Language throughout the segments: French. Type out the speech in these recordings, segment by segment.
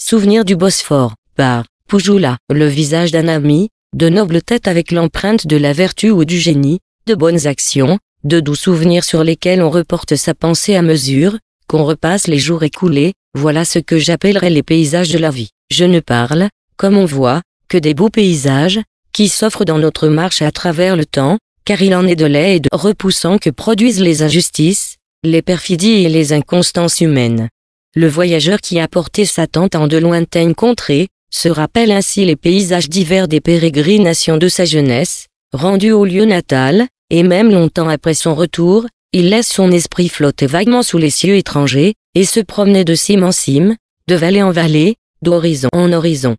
Souvenir du Bosphore, par Poujoula, le visage d'un ami, de noble tête avec l'empreinte de la vertu ou du génie, de bonnes actions, de doux souvenirs sur lesquels on reporte sa pensée à mesure qu'on repasse les jours écoulés, voilà ce que j'appellerais les paysages de la vie. Je ne parle, comme on voit, que des beaux paysages, qui s'offrent dans notre marche à travers le temps, car il en est de lait et de repoussant que produisent les injustices, les perfidies et les inconstances humaines. Le voyageur qui a porté sa tente en de lointaines contrées, se rappelle ainsi les paysages divers des pérégrinations de sa jeunesse, rendu au lieu natal, et même longtemps après son retour, il laisse son esprit flotter vaguement sous les cieux étrangers, et se promener de cime en cime, de vallée en vallée, d'horizon en horizon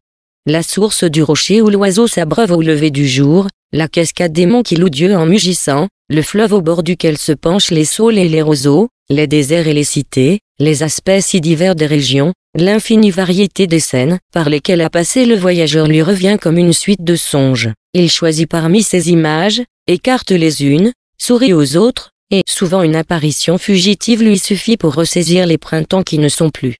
la source du rocher où l'oiseau s'abreuve au lever du jour, la cascade des monts qui loue Dieu en mugissant, le fleuve au bord duquel se penchent les saules et les roseaux, les déserts et les cités, les aspects si divers des régions, l'infinie variété des scènes par lesquelles a passé le voyageur lui revient comme une suite de songes. Il choisit parmi ces images, écarte les unes, sourit aux autres, et souvent une apparition fugitive lui suffit pour ressaisir les printemps qui ne sont plus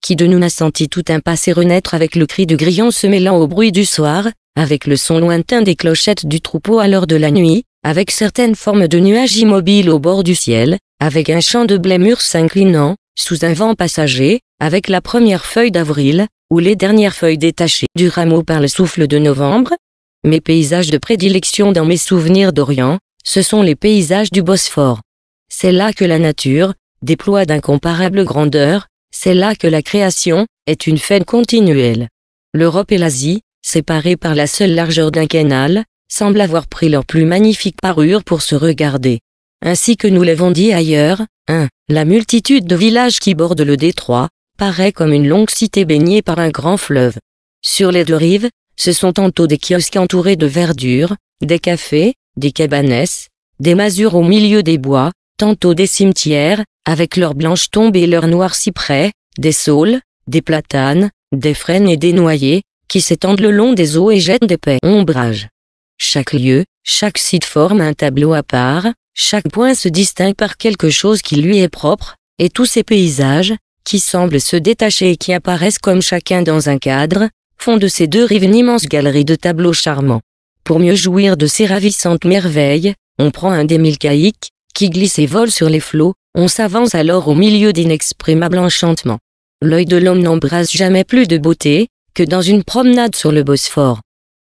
qui de nous n'a senti tout un passé renaître avec le cri du grillon se mêlant au bruit du soir, avec le son lointain des clochettes du troupeau à l'heure de la nuit, avec certaines formes de nuages immobiles au bord du ciel, avec un champ de blé mûr s'inclinant, sous un vent passager, avec la première feuille d'avril, ou les dernières feuilles détachées du rameau par le souffle de novembre. Mes paysages de prédilection dans mes souvenirs d'Orient, ce sont les paysages du Bosphore. C'est là que la nature, déploie d'incomparable grandeur, c'est là que la création est une fête continuelle. L'Europe et l'Asie, séparées par la seule largeur d'un canal, semblent avoir pris leur plus magnifique parure pour se regarder. Ainsi que nous l'avons dit ailleurs, 1. La multitude de villages qui bordent le détroit paraît comme une longue cité baignée par un grand fleuve. Sur les deux rives, ce sont tantôt des kiosques entourés de verdure, des cafés, des cabanes, des masures au milieu des bois, tantôt des cimetières, avec leurs blanches tombes et leurs noirs cyprès, des saules, des platanes, des frênes et des noyers, qui s'étendent le long des eaux et jettent d'épais ombrages. Chaque lieu, chaque site forme un tableau à part, chaque point se distingue par quelque chose qui lui est propre, et tous ces paysages, qui semblent se détacher et qui apparaissent comme chacun dans un cadre, font de ces deux rives une immense galerie de tableaux charmants. Pour mieux jouir de ces ravissantes merveilles, on prend un des mille qui glisse et vole sur les flots, on s'avance alors au milieu d'inexprimables enchantements. L'œil de l'homme n'embrasse jamais plus de beauté, que dans une promenade sur le Bosphore.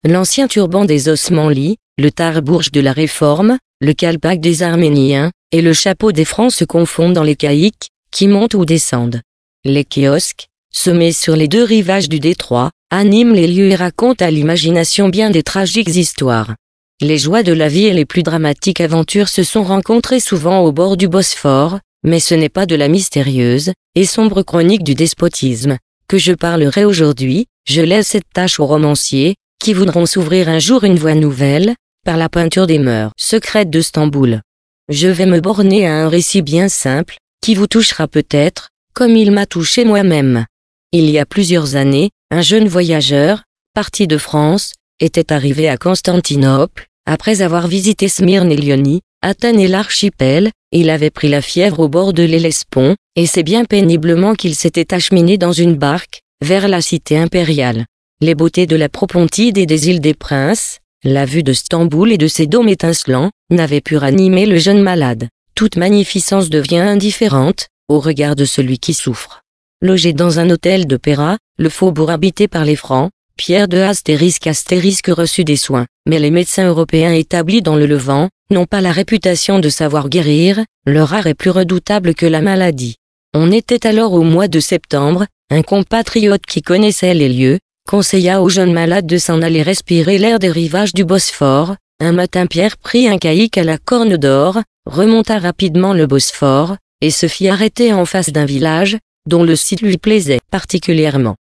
L'ancien turban des Osmanlis, le tarbourge de la Réforme, le calpac des Arméniens, et le chapeau des Francs se confondent dans les caïques, qui montent ou descendent. Les kiosques, semés sur les deux rivages du détroit, animent les lieux et racontent à l'imagination bien des tragiques histoires. Les joies de la vie et les plus dramatiques aventures se sont rencontrées souvent au bord du Bosphore, mais ce n'est pas de la mystérieuse et sombre chronique du despotisme que je parlerai aujourd'hui, je laisse cette tâche aux romanciers, qui voudront s'ouvrir un jour une voie nouvelle, par la peinture des mœurs secrètes de Stamboul. Je vais me borner à un récit bien simple, qui vous touchera peut-être, comme il m'a touché moi-même. Il y a plusieurs années, un jeune voyageur, parti de France, était arrivé à Constantinople, après avoir visité Smyrne et Lyonie, Athènes et l'archipel, il avait pris la fièvre au bord de l'Hellespont, et c'est bien péniblement qu'il s'était acheminé dans une barque, vers la cité impériale. Les beautés de la Propontide et des îles des Princes, la vue de Stamboul et de ses dômes étincelants, n'avaient pu ranimer le jeune malade. Toute magnificence devient indifférente, au regard de celui qui souffre. Logé dans un hôtel de Péra, le faubourg habité par les Francs, Pierre de astérisque astérisque reçut des soins, mais les médecins européens établis dans le Levant n'ont pas la réputation de savoir guérir, leur art est plus redoutable que la maladie. On était alors au mois de septembre, un compatriote qui connaissait les lieux, conseilla aux jeunes malades de s'en aller respirer l'air des rivages du Bosphore. Un matin Pierre prit un caïque à la corne d'or, remonta rapidement le Bosphore, et se fit arrêter en face d'un village, dont le site lui plaisait particulièrement.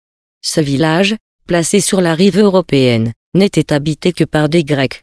Ce village, Placé sur la rive européenne, n'était habité que par des Grecs.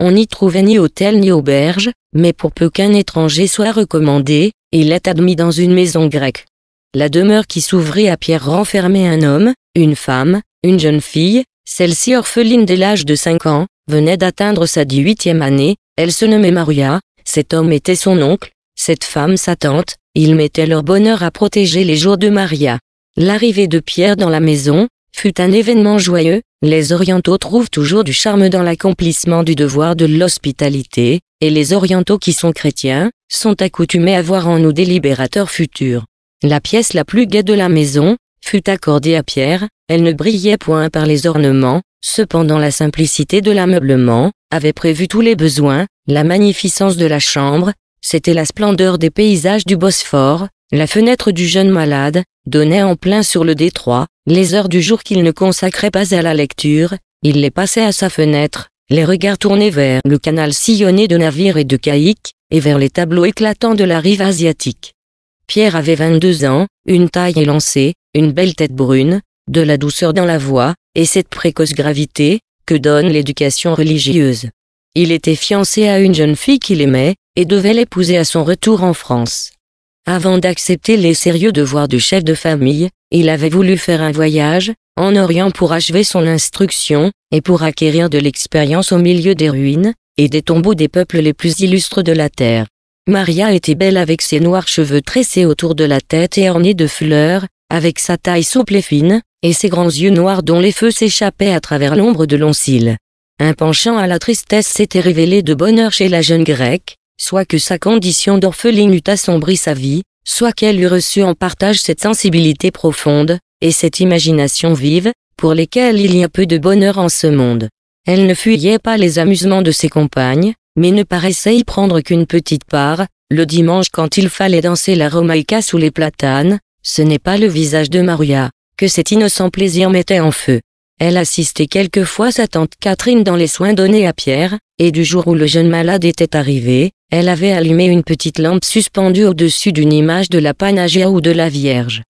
On n'y trouvait ni hôtel ni auberge, mais pour peu qu'un étranger soit recommandé, il est admis dans une maison grecque. La demeure qui s'ouvrait à Pierre renfermait un homme, une femme, une jeune fille, celle-ci orpheline dès l'âge de 5 ans, venait d'atteindre sa dix-huitième année, elle se nommait Maria, cet homme était son oncle, cette femme sa tante, ils mettaient leur bonheur à protéger les jours de Maria. L'arrivée de Pierre dans la maison, fut un événement joyeux, les orientaux trouvent toujours du charme dans l'accomplissement du devoir de l'hospitalité, et les orientaux qui sont chrétiens, sont accoutumés à voir en nous des libérateurs futurs. La pièce la plus gaie de la maison, fut accordée à Pierre, elle ne brillait point par les ornements, cependant la simplicité de l'ameublement, avait prévu tous les besoins, la magnificence de la chambre, c'était la splendeur des paysages du Bosphore, la fenêtre du jeune malade donnait en plein sur le détroit, les heures du jour qu'il ne consacrait pas à la lecture, il les passait à sa fenêtre, les regards tournés vers le canal sillonné de navires et de caïques, et vers les tableaux éclatants de la rive asiatique. Pierre avait 22 ans, une taille élancée, une belle tête brune, de la douceur dans la voix, et cette précoce gravité, que donne l'éducation religieuse. Il était fiancé à une jeune fille qu'il aimait, et devait l'épouser à son retour en France. Avant d'accepter les sérieux devoirs du chef de famille, il avait voulu faire un voyage, en Orient pour achever son instruction, et pour acquérir de l'expérience au milieu des ruines, et des tombeaux des peuples les plus illustres de la terre. Maria était belle avec ses noirs cheveux tressés autour de la tête et ornés de fleurs, avec sa taille souple et fine, et ses grands yeux noirs dont les feux s'échappaient à travers l'ombre de longs cils. Un penchant à la tristesse s'était révélé de bonheur chez la jeune grecque, soit que sa condition d'orpheline eût assombri sa vie, soit qu'elle eût reçu en partage cette sensibilité profonde, et cette imagination vive, pour lesquelles il y a peu de bonheur en ce monde. Elle ne fuyait pas les amusements de ses compagnes, mais ne paraissait y prendre qu'une petite part, le dimanche quand il fallait danser la romaïka sous les platanes, ce n'est pas le visage de Maria, que cet innocent plaisir mettait en feu. Elle assistait quelquefois sa tante Catherine dans les soins donnés à Pierre, et du jour où le jeune malade était arrivé, elle avait allumé une petite lampe suspendue au-dessus d'une image de la Panagia ou de la Vierge.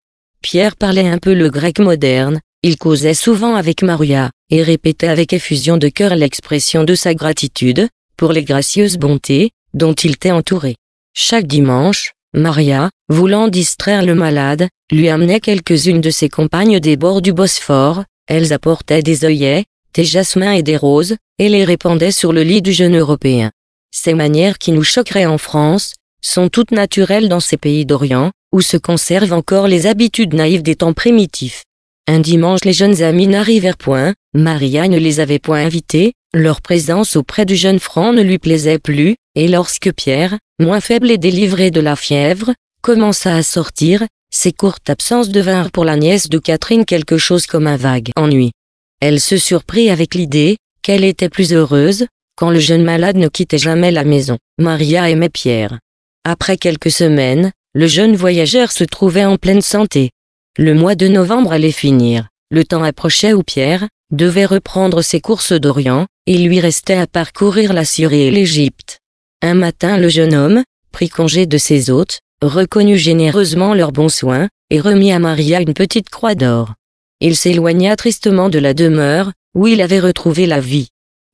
Pierre parlait un peu le grec moderne, il causait souvent avec Maria, et répétait avec effusion de cœur l'expression de sa gratitude, pour les gracieuses bontés, dont il était entouré. Chaque dimanche, Maria, voulant distraire le malade, lui amenait quelques-unes de ses compagnes des bords du Bosphore, elles apportaient des œillets, des jasmins et des roses, et les répandaient sur le lit du jeune européen. Ces manières qui nous choqueraient en France, sont toutes naturelles dans ces pays d'Orient, où se conservent encore les habitudes naïves des temps primitifs. Un dimanche les jeunes amis n'arrivèrent point, Maria ne les avait point invités, leur présence auprès du jeune franc ne lui plaisait plus, et lorsque Pierre, moins faible et délivré de la fièvre, commença à sortir, ces courtes absences devinrent pour la nièce de Catherine quelque chose comme un vague ennui. Elle se surprit avec l'idée qu'elle était plus heureuse quand le jeune malade ne quittait jamais la maison. Maria aimait Pierre. Après quelques semaines, le jeune voyageur se trouvait en pleine santé. Le mois de novembre allait finir. Le temps approchait où Pierre devait reprendre ses courses d'Orient, il lui restait à parcourir la Syrie et l'Égypte. Un matin le jeune homme prit congé de ses hôtes, reconnut généreusement leurs bons soins, et remit à Maria une petite croix d'or. Il s'éloigna tristement de la demeure, où il avait retrouvé la vie.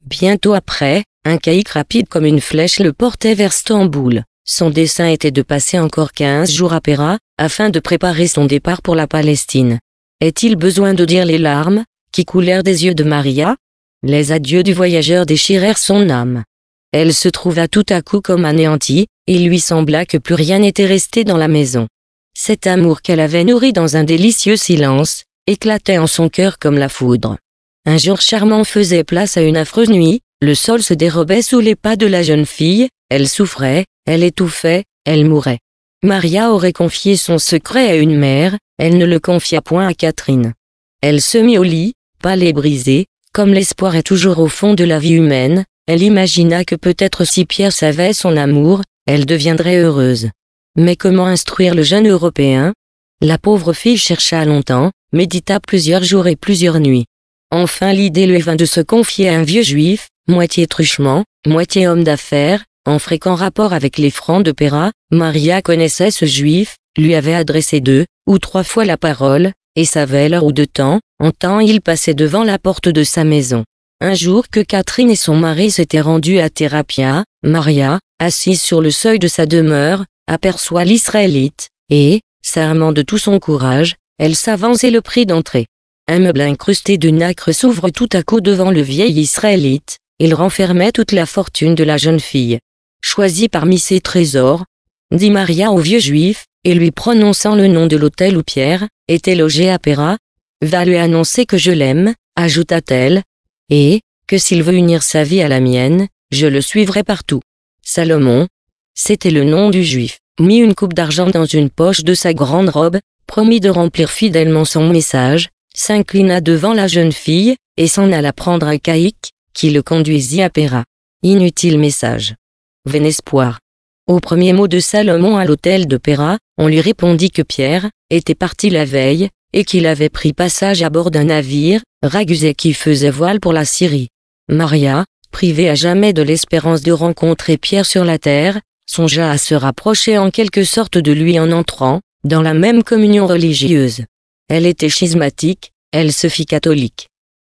Bientôt après, un caïque rapide comme une flèche le portait vers Stamboul. Son dessein était de passer encore quinze jours à Péra, afin de préparer son départ pour la Palestine. Est-il besoin de dire les larmes, qui coulèrent des yeux de Maria Les adieux du voyageur déchirèrent son âme. Elle se trouva tout à coup comme anéantie, il lui sembla que plus rien n'était resté dans la maison. Cet amour qu'elle avait nourri dans un délicieux silence, éclatait en son cœur comme la foudre. Un jour charmant faisait place à une affreuse nuit, le sol se dérobait sous les pas de la jeune fille, elle souffrait, elle étouffait, elle mourait. Maria aurait confié son secret à une mère, elle ne le confia point à Catherine. Elle se mit au lit, pâle et brisée, comme l'espoir est toujours au fond de la vie humaine, elle imagina que peut-être si Pierre savait son amour, elle deviendrait heureuse. Mais comment instruire le jeune Européen La pauvre fille chercha longtemps, médita plusieurs jours et plusieurs nuits. Enfin l'idée lui vint de se confier à un vieux juif, moitié truchement, moitié homme d'affaires, en fréquent rapport avec les francs de Péra, Maria connaissait ce juif, lui avait adressé deux ou trois fois la parole, et savait l'heure ou de temps, en temps il passait devant la porte de sa maison un jour que Catherine et son mari s'étaient rendus à Thérapia, Maria, assise sur le seuil de sa demeure, aperçoit l'Israélite, et, s'armant de tout son courage, elle s'avance et le prie d'entrer. Un meuble incrusté de nacre s'ouvre tout à coup devant le vieil Israélite, il renfermait toute la fortune de la jeune fille. Choisis parmi ses trésors, dit Maria au vieux juif, et lui prononçant le nom de l'hôtel où Pierre était logé à Péra, va lui annoncer que je l'aime, ajouta-t-elle, et que s'il veut unir sa vie à la mienne, je le suivrai partout. Salomon, c'était le nom du juif, mit une coupe d'argent dans une poche de sa grande robe, promit de remplir fidèlement son message, s'inclina devant la jeune fille, et s'en alla prendre un Caïque, qui le conduisit à Péra. Inutile message. Vain espoir. Au premier mot de Salomon à l'hôtel de Péra, on lui répondit que Pierre était parti la veille, et qu'il avait pris passage à bord d'un navire, Ragusé qui faisait voile pour la Syrie. Maria, privée à jamais de l'espérance de rencontrer Pierre sur la terre, songea à se rapprocher en quelque sorte de lui en entrant, dans la même communion religieuse. Elle était schismatique, elle se fit catholique.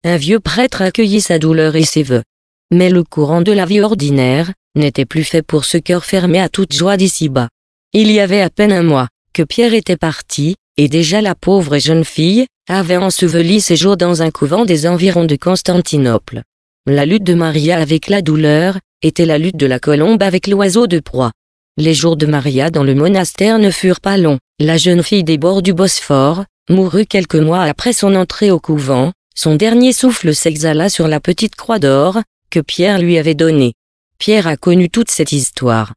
Un vieux prêtre accueillit sa douleur et ses vœux. Mais le courant de la vie ordinaire n'était plus fait pour ce cœur fermé à toute joie d'ici-bas. Il y avait à peine un mois que Pierre était parti, et déjà la pauvre jeune fille avait enseveli ses jours dans un couvent des environs de Constantinople. La lutte de Maria avec la douleur était la lutte de la colombe avec l'oiseau de proie. Les jours de Maria dans le monastère ne furent pas longs. La jeune fille des bords du Bosphore mourut quelques mois après son entrée au couvent. Son dernier souffle s'exhala sur la petite croix d'or que Pierre lui avait donnée. Pierre a connu toute cette histoire.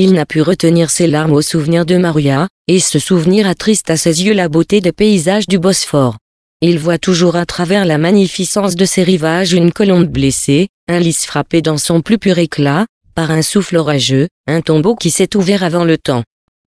Il n'a pu retenir ses larmes au souvenir de Maria, et ce souvenir attriste à ses yeux la beauté des paysages du Bosphore. Il voit toujours à travers la magnificence de ses rivages une colombe blessée, un lys frappé dans son plus pur éclat, par un souffle orageux, un tombeau qui s'est ouvert avant le temps.